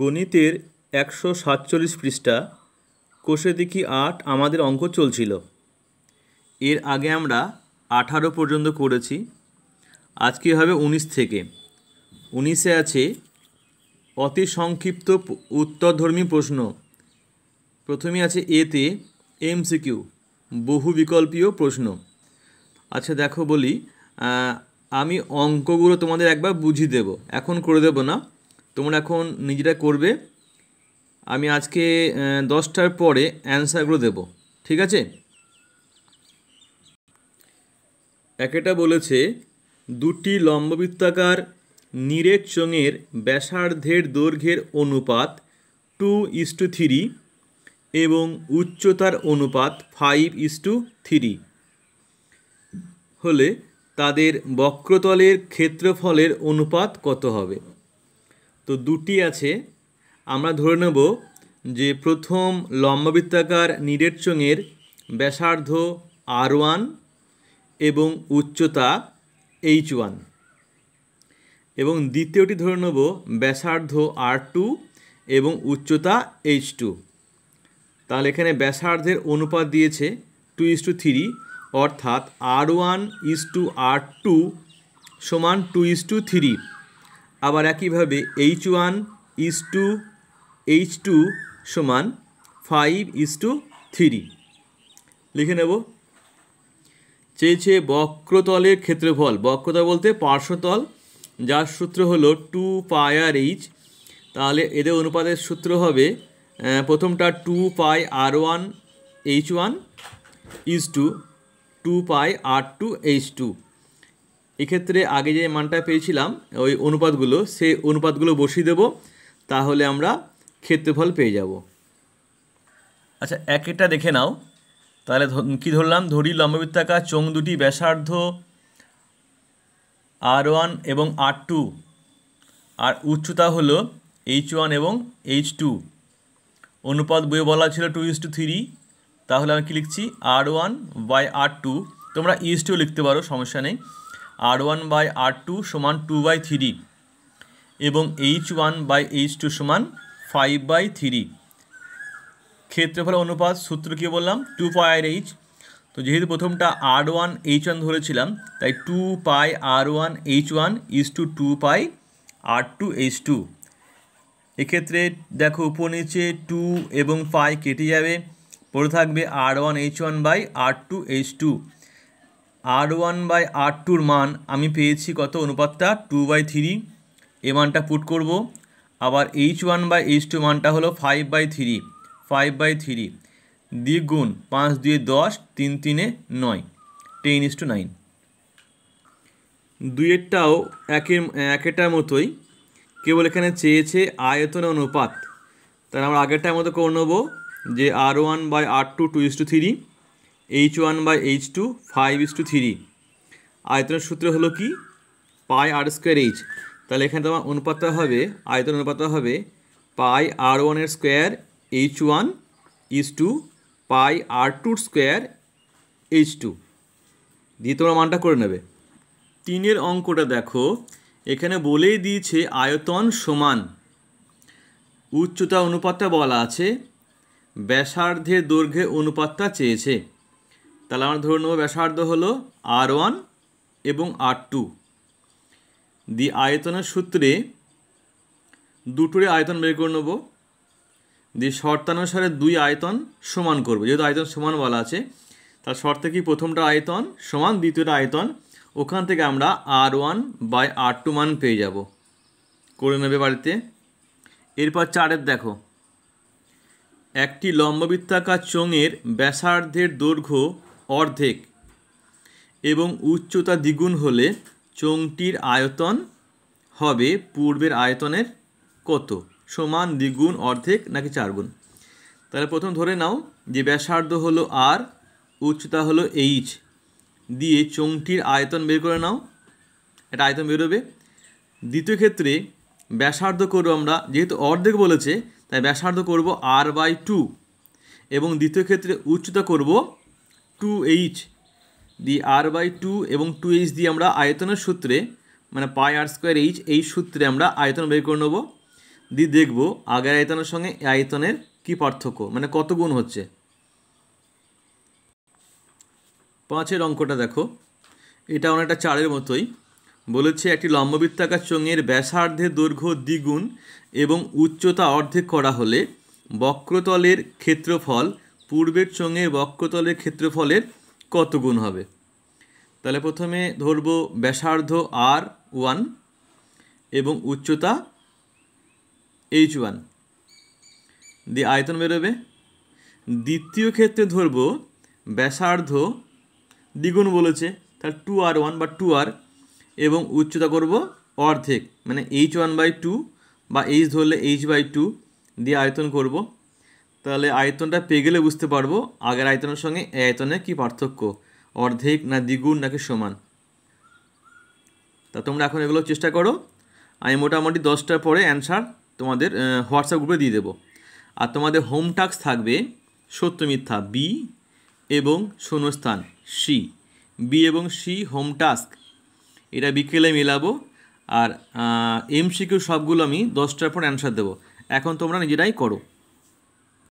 গণিতের একশো সাতচল্লিশ পৃষ্ঠা কোষে দেখি আট আমাদের অঙ্ক চলছিল এর আগে আমরা আঠারো পর্যন্ত করেছি আজকে হবে উনিশ থেকে উনিশে আছে অতি সংক্ষিপ্ত উত্তরধর্মী প্রশ্ন প্রথমে আছে এতে এমসিকিউ বহু বিকল্পীয় প্রশ্ন আচ্ছা দেখো বলি আমি অঙ্কগুলো তোমাদের একবার বুঝিয়ে দেব এখন করে দেব না তোমরা এখন নিজেরা করবে আমি আজকে দশটার পরে অ্যান্সারগুলো দেব ঠিক আছে একেটা বলেছে দুটি লম্ববৃত্তাকার নিরের চোঙের ব্যাসার্ধের দৈর্ঘ্যের অনুপাত টু ইস টু থ্রি এবং উচ্চতার অনুপাত ফাইভ ইস টু থ্রি হলে তাদের বক্রতলের ক্ষেত্রফলের অনুপাত কত হবে তো দুটি আছে আমরা ধরে নেব যে প্রথম লম্বাবৃত্তাকার নিরেট চোঙের ব্যাসার্ধ আর ওয়ান এবং উচ্চতা এইচ ওয়ান এবং দ্বিতীয়টি ধরে নেব ব্যাসার্ধ আর টু এবং উচ্চতা এইচ টু তাহলে এখানে ব্যাসার্ধের অনুপাত দিয়েছে টু ইস টু থ্রি অর্থাৎ R one is to R two সমান টু ইস টু থ্রি আবার একইভাবে H one is to H two সমান ফাইভ ইস টু থ্রি লিখে নেব চেয়েছে বক্রতলের ক্ষেত্রফল বক্রতল বলতে পার্শ্বতল যার সূত্র হলো টু পাই আর এইচ তাহলে এদের অনুপাতের সূত্র হবে প্রথমটা two pi r one h one is to two pi r two H two এক্ষেত্রে আগে যে মানটা পেয়েছিলাম ওই অনুপাতগুলো সেই অনুপাতগুলো বসিয়ে দেব তাহলে আমরা ক্ষেত্রফল পেয়ে যাব আচ্ছা এক একটা দেখে নাও তাহলে কি ধরলাম ধরি লম্ববৃত্তাকার চং দুটি ব্যাসার্ধ আর ওয়ান এবং আর টু আর উচ্চতা হলো এইচ ওয়ান এবং এইচ টু অনুপাত বইয়ে বলা ছিল টু ইস টু থ্রি তাহলে আমি কি লিখছি r one by r two তোমরা ইস টু লিখতে পারো সমস্যা নেই r one by r two সমান টু বাই থ্রি এবং h one by h two সমান ফাইভ বাই থ্রি ক্ষেত্রফল অনুপাত সূত্র কী বললাম টু পাই আর এইচ তো যেহেতু প্রথমটা আর ওয়ান এইচ ওয়ান ধরেছিলাম তাই two pi r one h one is to two pi r two H two এক্ষেত্রে দেখো উপর নিচে টু এবং পাই কেটে যাবে পড়ে থাকবে r one h one by r two H two r one by r টুর মান আমি পেয়েছি কত অনুপাতটা টু বাই থ্রি এ মানটা পুট করব আবার h one by h two মানটা হলো five by three five by three দ্বিগুণ পাঁচ দুয়ে দশ তিন তিনে নয় টেন ইস টু নাইন দুয়েরটাও একের একেরটার মতোই কেবল এখানে চেয়েছে আয়তন অনুপাত তাহলে আমরা আগেরটার মতো করে নেবো যে r one by r two two is to three h one by h two five is to three আয়তনের সূত্র হলো কি পাই আর স্কোয়ার এইচ তাহলে এখানে তোমার অনুপাতটা হবে আয়তন অনুপাতটা হবে পাই আর ওয়ানের square h one is to pi r টুর স্কোয়ার এইচ টু দিয়ে তোমরা মানটা করে নেবে তিনের অঙ্কটা দেখো এখানে বলেই দিয়েছে আয়তন সমান উচ্চতা অনুপাতটা বলা আছে ব্যাসার্ধের দৈর্ঘ্যের অনুপাতটা চেয়েছে তাহলে আমরা ধরে নেব ব্যাসার্ধ হলো আর ওয়ান এবং আর টু দি আয়তনের সূত্রে দুটোরই আয়তন বের করে নেব দি শর্তানুসারে দুই আয়তন সমান করব যেহেতু আয়তন সমান বলা আছে তার শর্তে কি প্রথমটা আয়তন সমান দ্বিতীয়টা আয়তন ওখান থেকে আমরা r one by r two মান পেয়ে যাব করে নেবে বাড়িতে এরপর চারের দেখো একটি লম্ববৃত্তাকার চোঙের ব্যাসার্ধের দৈর্ঘ্য অর্ধেক এবং উচ্চতা দ্বিগুণ হলে চোঙটির আয়তন হবে পূর্বের আয়তনের কত সমান দ্বিগুণ অর্ধেক নাকি চারগুণ তাহলে প্রথম ধরে নাও যে ব্যাসার্ধ হলো আর উচ্চতা হলো এইচ দিয়ে চোঙটির আয়তন বের করে নাও এটা আয়তন বেরোবে দ্বিতীয় ক্ষেত্রে ব্যাসার্ধ করবো আমরা যেহেতু অর্ধেক বলেছে তাই ব্যাসার্ধ করব আর বাই টু এবং দ্বিতীয় ক্ষেত্রে উচ্চতা করব টু এইচ দি আর বাই টু এবং টু এইচ দিয়ে আমরা আয়তনের সূত্রে মানে পাই আর স্কোয়ার এইচ এই সূত্রে আমরা আয়তন বের করে নেবো দিয়ে দেখব আগের আয়তনের সঙ্গে আয়তনের কি পার্থক্য মানে কত গুণ হচ্ছে পাঁচের অঙ্কটা দেখো এটা অনেকটা চারের মতোই বলেছে একটি লম্ববৃত্তাকার চোঙের ব্যাসার্ধের দৈর্ঘ্য দ্বিগুণ এবং উচ্চতা অর্ধেক করা হলে বক্রতলের ক্ষেত্রফল পূর্বের সঙ্গে বক্রতলের ক্ষেত্রফলের কত গুণ হবে তাহলে প্রথমে ধরব ব্যাসার্ধ আর ওয়ান এবং উচ্চতা এইচ ওয়ান দিয়ে আয়তন বেরোবে দ্বিতীয় ক্ষেত্রে ধরব ব্যাসার্ধ দ্বিগুণ বলেছে তার টু আর ওয়ান বা টু আর এবং উচ্চতা করব অর্ধেক মানে এইচ ওয়ান বাই টু বা এইচ ধরলে এইচ বাই টু দিয়ে আয়তন করব তাহলে আয়তনটা পেয়ে গেলে বুঝতে পারবো আগের আয়তনের সঙ্গে এই আয়তনের কী পার্থক্য অর্ধেক না দ্বিগুণ নাকি সমান তা তোমরা এখন এগুলো চেষ্টা করো আমি মোটামুটি দশটার পরে অ্যান্সার তোমাদের হোয়াটসঅ্যাপ গ্রুপে দিয়ে দেবো আর তোমাদের হোম টাস্ক থাকবে সত্য মিথ্যা বি এবং শূন্যস্থান সি বি এবং সি হোম টাস্ক এটা বিকেলে মেলাবো আর এমসিকিউ সবগুলো আমি দশটার পর অ্যান্সার দেবো এখন তোমরা নিজেরাই করো